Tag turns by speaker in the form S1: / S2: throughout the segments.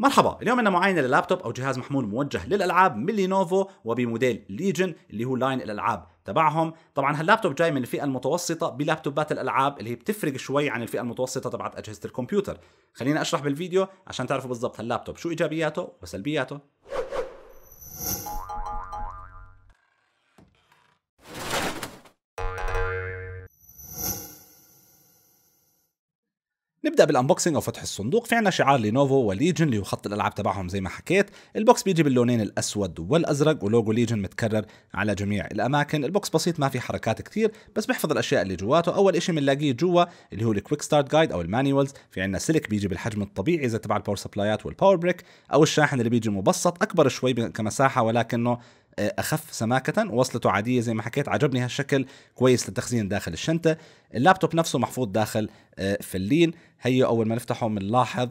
S1: مرحبا اليوم عندنا معاينه للابتوب او جهاز محمول موجه للالعاب من لينوفو وبموديل ليجن اللي هو لاين الالعاب تبعهم طبعا هاللابتوب جاي من الفئه المتوسطه بلابتوبات الالعاب اللي هي بتفرق شوي عن الفئه المتوسطه تبعت اجهزه الكمبيوتر خليني اشرح بالفيديو عشان تعرفوا بالضبط هاللابتوب شو ايجابياته وسلبياته نبدا بالانبوكسنج او فتح الصندوق في عنا شعار لينوفو وليجن اللي هو خط الالعاب تبعهم زي ما حكيت البوكس بيجي باللونين الاسود والازرق ولوجو ليجن متكرر على جميع الاماكن البوكس بسيط ما في حركات كثير بس بيحفظ الاشياء اللي جواته اول شيء بنلاقيه جوا اللي هو الكويك ستارت جايد او المانيوالز في عنا سلك بيجي بالحجم الطبيعي زي تبع الباور سبلايات والباور بريك او الشاحن اللي بيجي مبسط اكبر شوي كمساحه ولكنه اخف سماكه وصلته عاديه زي ما حكيت عجبني هالشكل كويس للتخزين داخل الشنطه اللابتوب نفسه محفوظ داخل آه، فلين هيو اول ما نفتحه بنلاحظ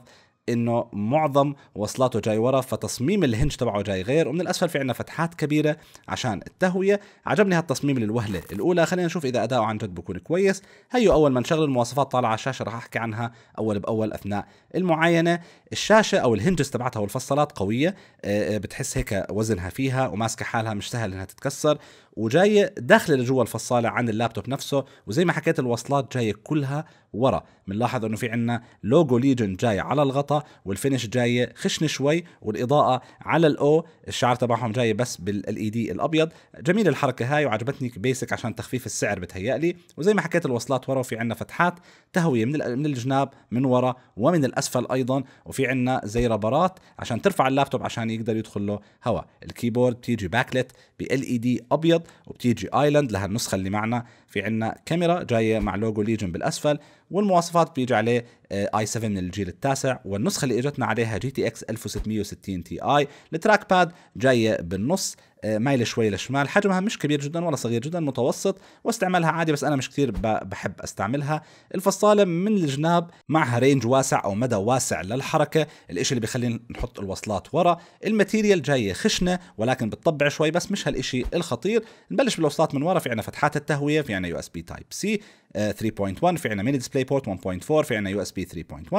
S1: انه معظم وصلاته جاي ورا فتصميم الهنج تبعه جاي غير ومن الاسفل في عندنا فتحات كبيره عشان التهويه عجبني هالتصميم للوهله الاولى خلينا نشوف اذا اداؤه عن جد بكون كويس هيو اول ما نشغل المواصفات طالعه على الشاشه راح احكي عنها اول باول اثناء المعاينه الشاشه او الهنجز تبعتها والفصلات قويه آه، آه، بتحس هيك وزنها فيها وماسكه حالها مش سهل انها تتكسر وجاي داخله لجوا الفصاله عن اللابتوب نفسه وزي ما حكيت الوصلات جايه كلها ورا بنلاحظ انه في عندنا لوجو ليجن جاي على الغطا والفينش جاي خشن شوي والاضاءه على الاو الشعر تبعهم جاي بس بالاي دي الابيض جميل الحركه هاي وعجبتني بيسك عشان تخفيف السعر بتهيألي وزي ما حكيت الوصلات ورا وفي عندنا فتحات تهويه من من الجناب من ورا ومن الاسفل ايضا وفي عندنا زي ربرات عشان ترفع اللابتوب عشان يقدر يدخل له هواء الكيبورد تيجي باكلت بالإي اي دي ابيض وبتيجي ايلاند لهالنسخه اللي معنا في عنا كاميرا جايه مع لوجو ليجن بالاسفل والمواصفات بيجي عليه آه، اي 7 من الجيل التاسع والنسخه اللي اجتنا عليها جي تي اكس 1660 تي اي التراك باد جايه بالنص آه، مايله شوي للشمال حجمها مش كبير جدا ولا صغير جدا متوسط واستعمالها عادي بس انا مش كثير بحب استعملها الفصاله من الجناب معها رينج واسع او مدى واسع للحركه الاشي اللي بيخلينا نحط الوصلات ورا الماتيريال جايه خشنه ولكن بتطبع شوي بس مش هالاشي الخطير نبلش بالوصلات من ورا في عنا فتحات التهويه في عنا يو اس بي تايب سي 3.1 في عندنا ميني ديسبلاي بورت 1.4 في عندنا يو اس بي 3.1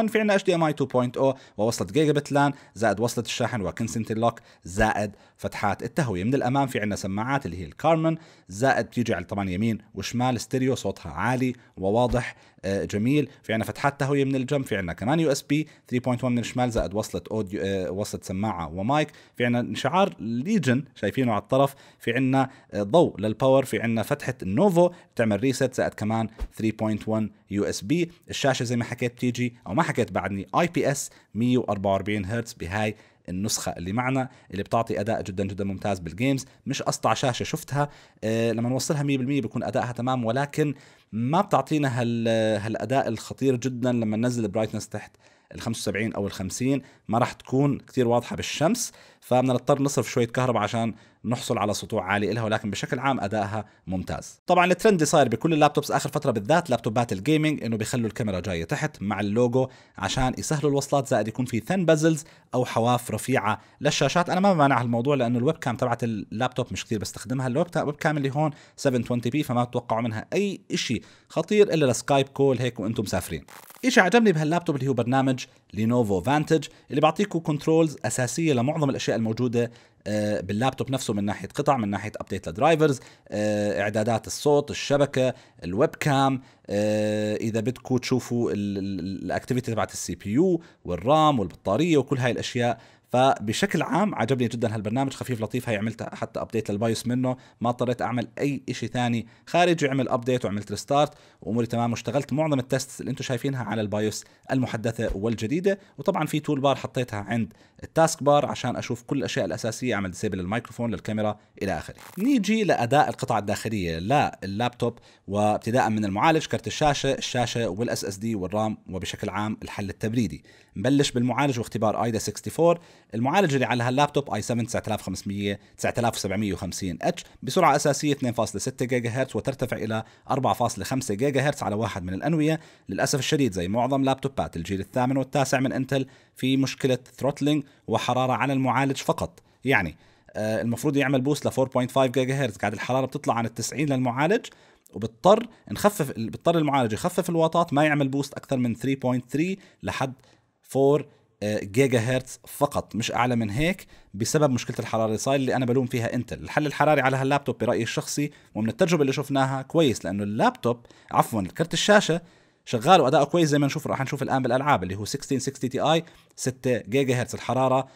S1: في عندنا اتش دي ام اي 2.0 ووصلة جيجا بت لان زائد وصلة الشاحن وكنسنت لوك زائد فتحات التهويه من الامام في عندنا سماعات اللي هي الكارمن زائد بتيجي على طبعا يمين وشمال ستيريو صوتها عالي وواضح آه، جميل في عندنا فتحات تهويه من الجنب في عندنا كمان يو اس بي 3.1 من الشمال زائد وصلة اوديو آه، وصلة سماعه ومايك في عندنا شعار ليجن شايفينه على الطرف في عندنا آه، ضوء للباور في عندنا فتحه النوفو بتعمل ريست زائد كمان 3.1 يو اس بي الشاشه زي ما حكيت بتيجي او ما حكيت بعدني اي بي اس 144 هرتز بهاي النسخه اللي معنا اللي بتعطي اداء جدا جدا ممتاز بالجيمز مش اسطع شاشه شفتها آه، لما نوصلها 100% بيكون ادائها تمام ولكن ما بتعطينا هال هالاداء الخطير جدا لما ننزل البرايتنس تحت ال 75 او ال 50 ما راح تكون كثير واضحه بالشمس فبدنا نضطر نصرف شويه كهرباء عشان نحصل على سطوع عالي لها ولكن بشكل عام ادائها ممتاز طبعا الترند اللي صاير بكل اللابتوبس اخر فتره بالذات لابتوبات الجيمنج انه بيخلوا الكاميرا جايه تحت مع اللوجو عشان يسهلوا الوصلات زائد يكون في ثن بازلز او حواف رفيعه للشاشات انا ما بمانع هالموضوع لانه الويب كام تبعت اللابتوب مش كثير بستخدمها الويب كام اللي هون 720 بي فما بتوقعوا منها اي شيء خطير الا لسكايب كول هيك وانتم مسافرين شيء عجبني بهاللابتوب اللي هو برنامج لينوفو فانتج اللي بيعطيكم كنترولز اساسيه لمعظم الاشياء الاشياء الموجوده آه، باللابتوب نفسه من ناحيه قطع من ناحيه ابديت لدرايفرز آه، اعدادات الصوت الشبكه الويب كام آه، اذا بدكم تشوفوا الاكتيفيتي تبعت السي بي يو والرام والبطاريه وكل هاي الاشياء فبشكل عام عجبني جدا هالبرنامج خفيف لطيف هي عملت حتى ابديت للبايوس منه ما اضطريت اعمل اي شيء ثاني خارجي عمل ابديت وعملت ريستارت واموري تمام واشتغلت معظم التست اللي انتم شايفينها على البايوس المحدثه والجديده وطبعا في تول بار حطيتها عند التاسك بار عشان اشوف كل الاشياء الاساسيه اعمل ديسيبل الميكروفون للكاميرا الى اخره نيجي لاداء القطع الداخليه لللابتوب وابتداء من المعالج كرت الشاشه الشاشه والاس اس دي والرام وبشكل عام الحل التبريدي نبلش بالمعالج واختبار ايدا 64 المعالج اللي على هاللابتوب اي 7 9500 9750 اتش بسرعه اساسيه 2.6 جيجا هرتز وترتفع الى 4.5 جيجا هرتز على واحد من الانويه للاسف الشديد زي معظم لابتوبات الجيل الثامن والتاسع من انتل في مشكله ثروتلينج وحراره على المعالج فقط يعني آه، المفروض يعمل بوست ل 4.5 جيجا هرتز قاعد الحراره بتطلع عن ال 90 للمعالج وبضطر نخفف بضطر المعالج يخفف الواطات ما يعمل بوست اكثر من 3.3 لحد 4 آه، جيجا هرتز فقط مش اعلى من هيك بسبب مشكله الحراره اللي صاير اللي انا بلوم فيها انتل الحل الحراري على هاللابتوب برايي الشخصي ومن التجربه اللي شفناها كويس لانه اللابتوب عفوا كرت الشاشه شغال واداؤه كويس زي ما نشوف راح نشوف الان بالالعاب اللي هو 1660 تي اي 6 جيجا هرتز الحراره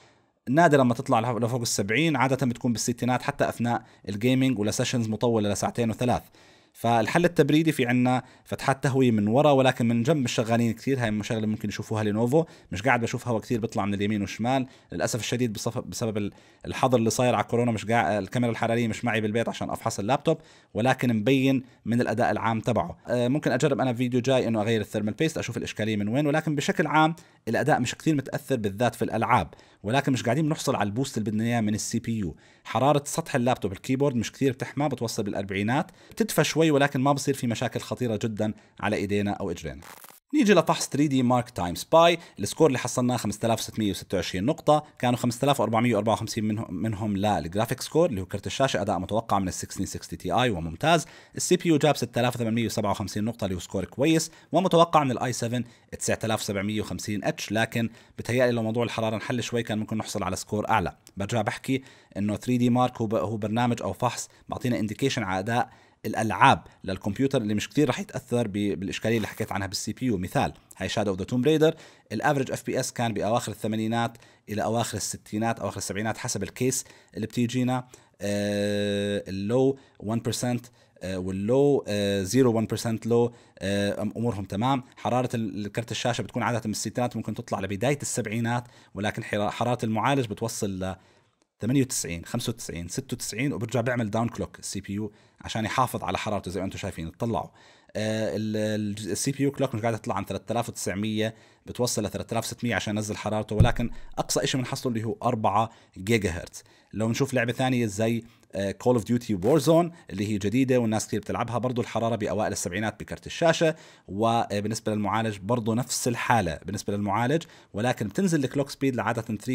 S1: نادرا ما تطلع لفوق ال 70 عاده بتكون بالستينات حتى اثناء الجيمنج ولا سيشنز مطوله لساعتين وثلاث فالحل التبريدي في عنا فتحات تهويه من ورا ولكن من جنب مش شغالين كثير هاي اللي ممكن يشوفوها لينوفو مش قاعد بشوف هوا كثير بيطلع من اليمين والشمال للاسف الشديد بسبب الحظر اللي صاير على كورونا مش قاعد الكاميرا الحراريه مش معي بالبيت عشان افحص اللابتوب ولكن مبين من الاداء العام تبعه آه، ممكن اجرب انا فيديو جاي انه اغير الثيرمال بيست اشوف الاشكاليه من وين ولكن بشكل عام الاداء مش كثير متاثر بالذات في الالعاب ولكن مش قاعدين بنحصل على البوست اللي بدنا اياه من السي بي يو حراره سطح اللابتوب الكيبورد مش كثير بتحمى بتوصل بالاربعينات بتدفى شوي ولكن ما بصير في مشاكل خطيره جدا على ايدينا او اجرينا نيجي لفحص 3 دي مارك تايم سباي السكور اللي حصلناه 5626 نقطة كانوا 5454 منهم منهم للجرافيك سكور اللي هو كرت الشاشة أداء متوقع من ال 1660 تي اي وممتاز السي بي يو جاب 6857 نقطة اللي هو سكور كويس ومتوقع من الاي 7 9750 اتش لكن بتهيألي لو موضوع الحرارة انحل شوي كان ممكن نحصل على سكور أعلى برجع بحكي إنه 3 دي مارك هو برنامج أو فحص بيعطينا انديكيشن على أداء الالعاب للكمبيوتر اللي مش كثير رح يتاثر بالاشكاليه اللي حكيت عنها بالسي بي يو مثال هاي شادو اوف ذا توم ريدر الافرج اف بي اس كان باواخر الثمانينات الى اواخر الستينات اواخر السبعينات حسب الكيس اللي بتيجينا آه، اللو 1% آه، واللو 0.1% آه، لو امورهم تمام حراره الكرت الشاشه بتكون عاده من الستينات ممكن تطلع لبدايه السبعينات ولكن حراره المعالج بتوصل ل 98 95 96 وبرجع بيعمل داون كلوك السي بي يو عشان يحافظ على حرارته زي ما انتم شايفين تطلعوا آه، السي بي يو كلوك مش قاعده تطلع عن 3900 بتوصل ل 3600 عشان ينزل حرارته ولكن اقصى شيء بنحصله اللي هو 4 جيجا هرتز لو نشوف لعبه ثانيه زي كول اوف ديوتي وور زون اللي هي جديده والناس كثير بتلعبها برضه الحراره باوائل السبعينات بكرت الشاشه وبالنسبه للمعالج برضه نفس الحاله بالنسبه للمعالج ولكن بتنزل الكلوك سبيد لعاده 3.6 3.7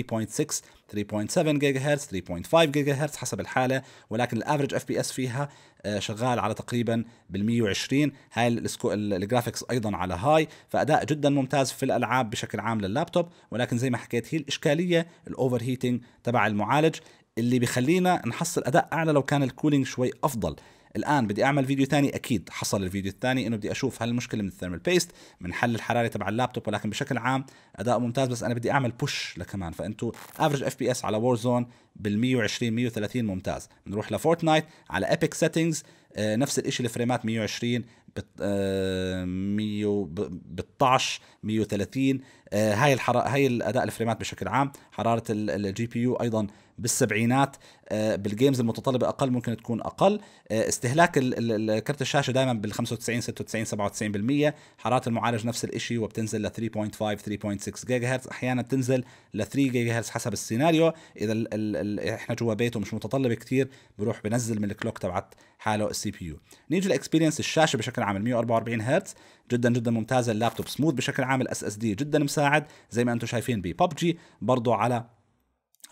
S1: جيجا هرتز 3.5 جيجا هرتز حسب الحاله ولكن الافرج اف بي اس فيها آه، شغال على تقريبا بال120 هاي الجرافيكس ايضا على هاي فاداء جدا ممتاز في الالعاب بشكل عام لللابتوب ولكن زي ما حكيت هي الاشكاليه الاوفر هيتنج تبع المعالج اللي بخلينا نحصل اداء اعلى لو كان الكولينج شوي افضل الان بدي اعمل فيديو ثاني اكيد حصل الفيديو الثاني انه بدي اشوف هل المشكله من الثيرمال بيست من حل الحراره تبع اللابتوب ولكن بشكل عام اداء ممتاز بس انا بدي اعمل بوش لكمان فانتوا افرج اف بي اس على وور زون بال 120 130 ممتاز بنروح لفورتنايت على ايبك آه، سيتنجز نفس الشيء الفريمات 120 بت... 112 آه، 130 آه، هاي الحراره هاي الاداء الفريمات بشكل عام حراره الجي بي يو ايضا بالسبعينات آه، بالجيمز المتطلبه اقل ممكن تكون اقل آه، استهلاك كرت الشاشه دائما بال 95 96 97% حراره المعالج نفس الشيء وبتنزل ل 3.5 3.6 جيجا هرتز احيانا تنزل ل 3 جيجا هرتز حسب السيناريو اذا الـ الـ احنا جوا بيته مش متطلب كثير بروح بنزل من الكلوك تبعت حاله السي بي يو نيجي الاكسبيرينس الشاشه بشكل عام 144 هرتز جدا جدا ممتازه اللابتوب سموث بشكل عام الاس اس دي جدا مساعد زي ما انتم شايفين بببجي برضه على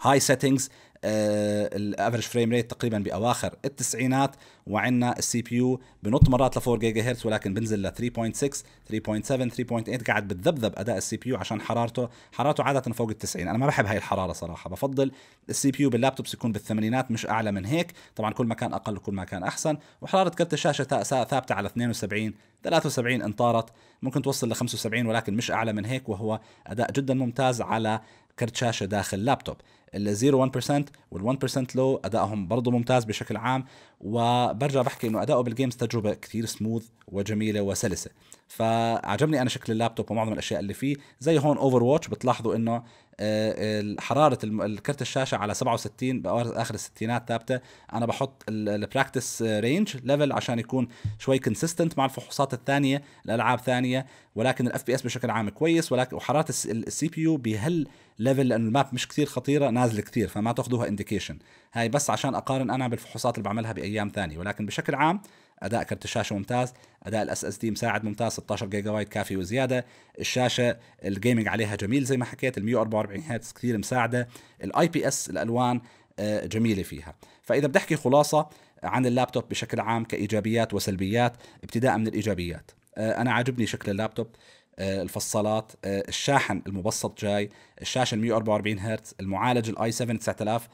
S1: هاي سيتنجز الافرج فريم ريت تقريبا باواخر التسعينات وعندنا السي بي يو بنط مرات ل 4 جيجا هرتز ولكن بنزل ل 3.6 3.7 3.8 قاعد بتذبذب اداء السي بي يو عشان حرارته حرارته عاده فوق ال 90 انا ما بحب هاي الحراره صراحه بفضل السي بي يو باللابتوبس يكون بالثمانينات مش اعلى من هيك طبعا كل ما كان اقل كل ما كان احسن وحراره كرت الشاشه ثابته على 72 73 ان طارت ممكن توصل ل 75 ولكن مش اعلى من هيك وهو اداء جدا ممتاز على كرت شاشه داخل لابتوب ال 0.1% وال 1% لو ادائهم برضه ممتاز بشكل عام وبرجع بحكي انه ادائه بالجيمز تجربه كثير سموث وجميله وسلسه فعجبني انا شكل اللابتوب ومعظم الاشياء اللي فيه زي هون اوفر واتش بتلاحظوا انه حراره الكرت الشاشه على 67 اخر الستينات ثابته انا بحط البراكتس رينج ليفل عشان يكون شوي كونسيستنت مع الفحوصات الثانيه الالعاب ثانيه ولكن الاف بي اس بشكل عام كويس ولكن وحراره السي بي يو بهال ليفل لانه الماب مش كثير خطيره نازله كثير فما تاخذوها انديكيشن هاي بس عشان اقارن انا بالفحوصات اللي بعملها بايام ثانيه ولكن بشكل عام اداء كرت الشاشه ممتاز اداء الاس اس دي مساعد ممتاز 16 جيجا بايت كافي وزياده الشاشه الجيمنج عليها جميل زي ما حكيت ال 144 هرتز كثير مساعده الاي بي اس الالوان آه، جميله فيها فاذا بدي احكي خلاصه عن اللابتوب بشكل عام كايجابيات وسلبيات ابتداء من الايجابيات آه، انا عاجبني شكل اللابتوب آه، الفصالات الشاحن المبسط جاي الشاشه 144 هرتز المعالج الاي 7 9000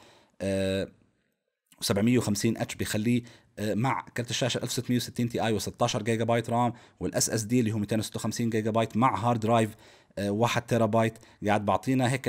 S1: 750 اتش بيخليه آه، مع كرت الشاشه 1660 تي اي و16 جيجا بايت رام والاس اس دي اللي هو 256 جيجا بايت مع هارد درايف 1 تيرا بايت قاعد بعطينا هيك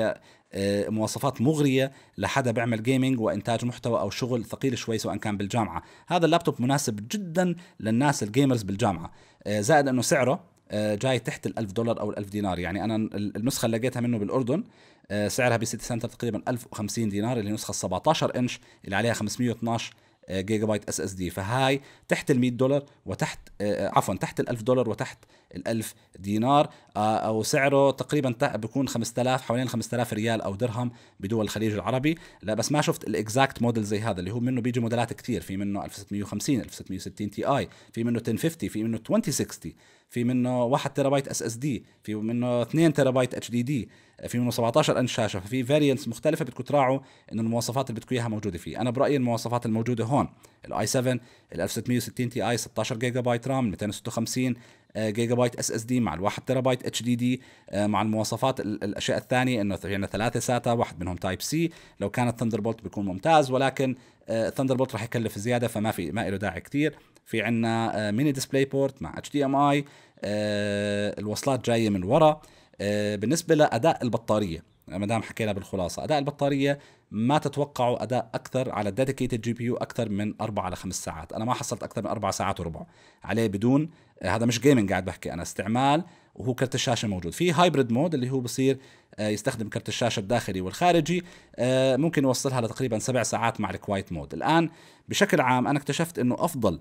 S1: آه، مواصفات مغريه لحدا بيعمل جيمنج وانتاج محتوى او شغل ثقيل شوي سواء كان بالجامعه هذا اللابتوب مناسب جدا للناس الجيمرز بالجامعه آه، زائد انه سعره جاي تحت ال1000 دولار او ال1000 دينار يعني انا النسخه اللي لقيتها منه بالاردن آه، سعرها بستة سنتر تقريبا 1050 دينار اللي هي نسخه 17 انش اللي عليها 512 آه، جيجا بايت اس اس دي فهاي تحت ال 100 دولار وتحت آه، عفوا تحت ال 1000 دولار وتحت الألف دينار آه، أو سعره تقريبا بيكون 5000 حوالين 5000 ريال أو درهم بدول الخليج العربي لا بس ما شفت الإكزاكت موديل زي هذا اللي هو منه بيجي موديلات كثير في منه 1650 1660 تي آي في منه 1050 في منه 2060 في منه 1 تيرابايت اس اس دي في منه 2 تيرابايت اتش دي دي في منه 17 انش شاشه ففي فارينس مختلفه بدكم تراعوا انه المواصفات اللي بدكم اياها موجوده فيه انا برايي المواصفات الموجوده هون الاي 7 ال 1660 تي اي 16 جيجا بايت رام 256 جيجا بايت اس اس دي مع الواحد تيرا بايت اتش آه، دي دي مع المواصفات الاشياء الثانيه انه يعني ثلاثه ساتا واحد منهم تايب سي لو كانت ثندر بولت بيكون ممتاز ولكن ثندر آه، بولت راح يكلف زياده فما في ما له داعي كثير في عندنا ميني ديسبلاي بورت مع اتش دي ام اي الوصلات جايه من ورا آه، بالنسبه لاداء البطاريه ما دام حكينا بالخلاصه اداء البطاريه ما تتوقعوا اداء اكثر على الديديكيتد جي بي يو اكثر من اربع على خمس ساعات انا ما حصلت اكثر من اربع ساعات وربع عليه بدون آه، هذا مش جيمنج قاعد بحكي انا استعمال وهو كرت الشاشه موجود في هايبريد مود اللي هو بصير آه، يستخدم كرت الشاشه الداخلي والخارجي آه، ممكن يوصلها لتقريبا سبع ساعات مع الكوايت مود الان بشكل عام انا اكتشفت انه افضل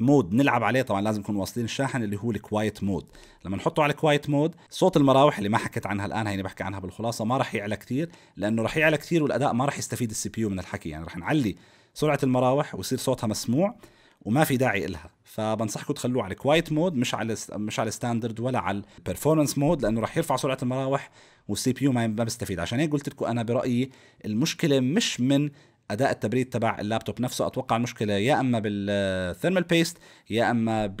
S1: مود نلعب عليه طبعا لازم نكون واصلين الشاحن اللي هو الكوايت مود لما نحطه على الكوايت مود صوت المراوح اللي ما حكيت عنها الان هيني بحكي عنها بالخلاصه ما راح يعلى كثير لانه راح يعلى كثير والاداء ما راح يستفيد السي بي يو من الحكي يعني راح نعلي سرعه المراوح ويصير صوتها مسموع وما في داعي إلها فبنصحكم تخلوه على كوايت مود مش على مش على ستاندرد ولا على البرفورمانس مود لانه راح يرفع سرعه المراوح والسي بي يو ما بيستفيد عشان هيك قلت لكم انا برايي المشكله مش من اداء التبريد تبع اللابتوب نفسه اتوقع المشكله يا اما بالثيرمال بيست يا اما ب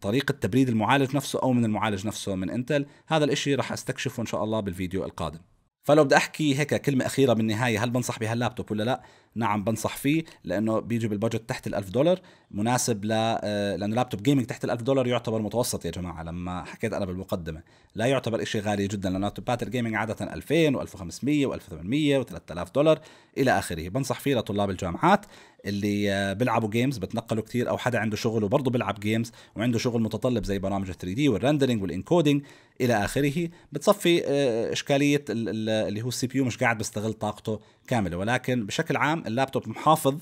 S1: طريقة تبريد المعالج نفسه أو من المعالج نفسه من انتل هذا الإشي رح أستكشفه إن شاء الله بالفيديو القادم فلو بدي أحكي هيك كلمة أخيرة بالنهاية هل بنصح بهاللابتوب ولا لا نعم بنصح فيه لانه بيجي بالبادجت تحت ال1000 دولار مناسب ل آه، لانه لابتوب جيمنج تحت ال1000 دولار يعتبر متوسط يا جماعه لما حكيت انا بالمقدمه لا يعتبر شيء غالي جدا لانه لابتوبات الجيمنج عاده 2000 و1500 و1800 و3000 دولار الى اخره بنصح فيه لطلاب الجامعات اللي آه، بيلعبوا جيمز بتنقلوا كثير او حدا عنده شغل وبرضه بيلعب جيمز وعنده شغل متطلب زي برامج ال 3 دي والرندرنج والانكودينج الى اخره بتصفي آه، اشكاليه اللي هو السي بي يو مش قاعد بيستغل طاقته كامله ولكن بشكل عام اللابتوب محافظ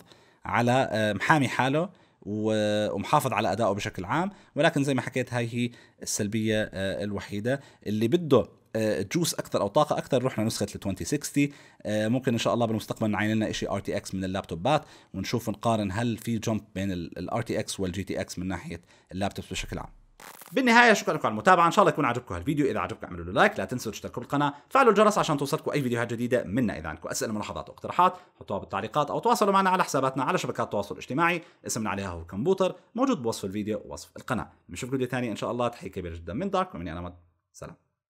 S1: على آه، محامي حاله ومحافظ على ادائه بشكل عام ولكن زي ما حكيت هاي هي السلبيه آه، الوحيده اللي بده آه، جوس اكثر او طاقه اكثر رحنا نسخه ال 2060 ممكن ان شاء الله بالمستقبل نعين لنا شيء ار تي اكس من اللابتوبات ونشوف نقارن هل في جمب بين الار تي اكس والجي تي اكس من ناحيه اللابتوب بشكل عام بالنهايه شكرا لكم على المتابعه ان شاء الله يكون عجبكم هالفيديو اذا عجبكم اعملوا له لايك لا تنسوا تشتركوا بالقناه فعلوا الجرس عشان توصلكم اي فيديوهات جديده منا اذا عندكم اسئله ملاحظات واقتراحات حطوها بالتعليقات او تواصلوا معنا على حساباتنا على شبكات التواصل الاجتماعي اسمنا عليها هو كمبوتر موجود بوصف الفيديو ووصف القناه بنشوفكم فيديو ثاني ان شاء الله تحيه كبيره جدا من دارك ومني انا مد سلام